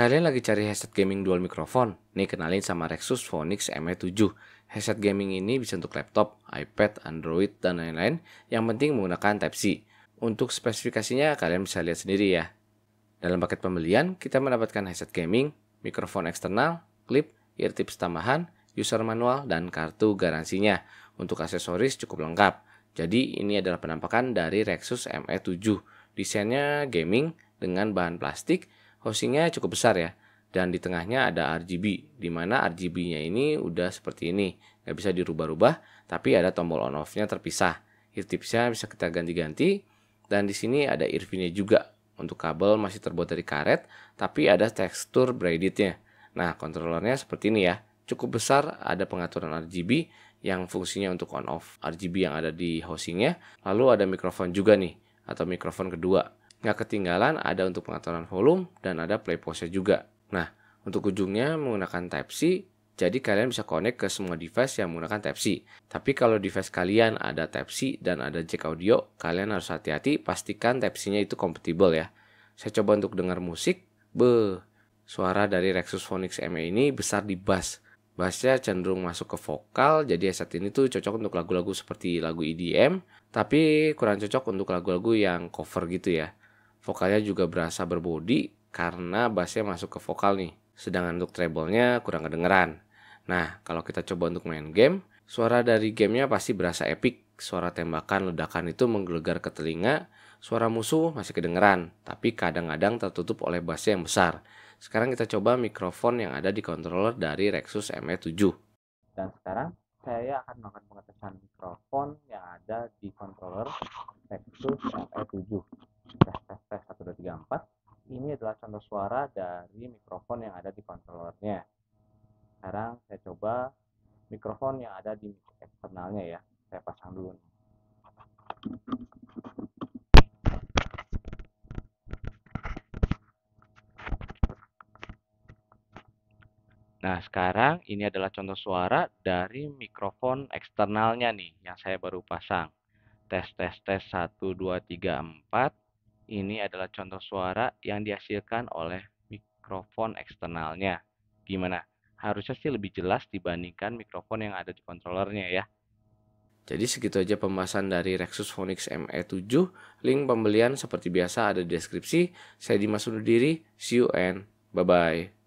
Kalian lagi cari headset gaming dual microphone? Nih kenalin sama Rexus Phonix ME7. Headset gaming ini bisa untuk laptop, iPad, Android, dan lain-lain. Yang penting menggunakan Type-C. Untuk spesifikasinya kalian bisa lihat sendiri ya. Dalam paket pembelian, kita mendapatkan headset gaming, mikrofon eksternal, klip, ear tips tambahan, user manual, dan kartu garansinya. Untuk aksesoris cukup lengkap. Jadi ini adalah penampakan dari Rexus ME7. Desainnya gaming dengan bahan plastik, Housingnya cukup besar ya. Dan di tengahnya ada RGB, di mana RGB-nya ini udah seperti ini. Nggak bisa dirubah-rubah, tapi ada tombol on off-nya terpisah. Eartipsnya bisa kita ganti-ganti. Dan di sini ada irvinya juga. Untuk kabel masih terbuat dari karet, tapi ada tekstur braided-nya. Nah, kontrolernya seperti ini ya. Cukup besar, ada pengaturan RGB, yang fungsinya untuk on off RGB yang ada di housingnya. Lalu ada mikrofon juga nih atau mikrofon kedua Nggak ketinggalan ada untuk pengaturan volume dan ada play pause juga. Nah, untuk ujungnya menggunakan Type-C, jadi kalian bisa connect ke semua device yang menggunakan Type-C. Tapi kalau device kalian ada Type-C dan ada jack audio, kalian harus hati-hati pastikan Type-C-nya itu compatible ya. Saya coba untuk dengar musik, be suara dari Rexus Phonics ME ini besar di bass. Bassnya cenderung masuk ke vokal, jadi headset ini tuh cocok untuk lagu-lagu seperti lagu EDM, tapi kurang cocok untuk lagu-lagu yang cover gitu ya vokalnya juga berasa berbodi karena bassnya masuk ke vokal nih. Sedangkan untuk treble-nya kurang kedengeran. Nah, kalau kita coba untuk main game, suara dari gamenya pasti berasa epic. Suara tembakan, ledakan itu menggelegar ke telinga. Suara musuh masih kedengeran, tapi kadang-kadang tertutup oleh bassnya yang besar. Sekarang kita coba mikrofon yang ada di controller dari Rexus ME7. Dan sekarang saya akan melakukan pengetesan mikrofon yang ada di controller Rexus ME7. 1234 ini adalah contoh suara dari mikrofon yang ada di kontrolernya. sekarang saya coba mikrofon yang ada di eksternalnya ya saya pasang dulu nih Nah, sekarang ini adalah contoh suara dari mikrofon eksternalnya nih yang saya baru pasang. Tes tes tes 1 2 3 4. Ini adalah contoh suara yang dihasilkan oleh mikrofon eksternalnya. Gimana? Harusnya sih lebih jelas dibandingkan mikrofon yang ada di kontrolernya ya. Jadi segitu aja pembahasan dari Rexus Phonix ME7. Link pembelian seperti biasa ada di deskripsi. Saya Dimas undur diri. See you and bye-bye.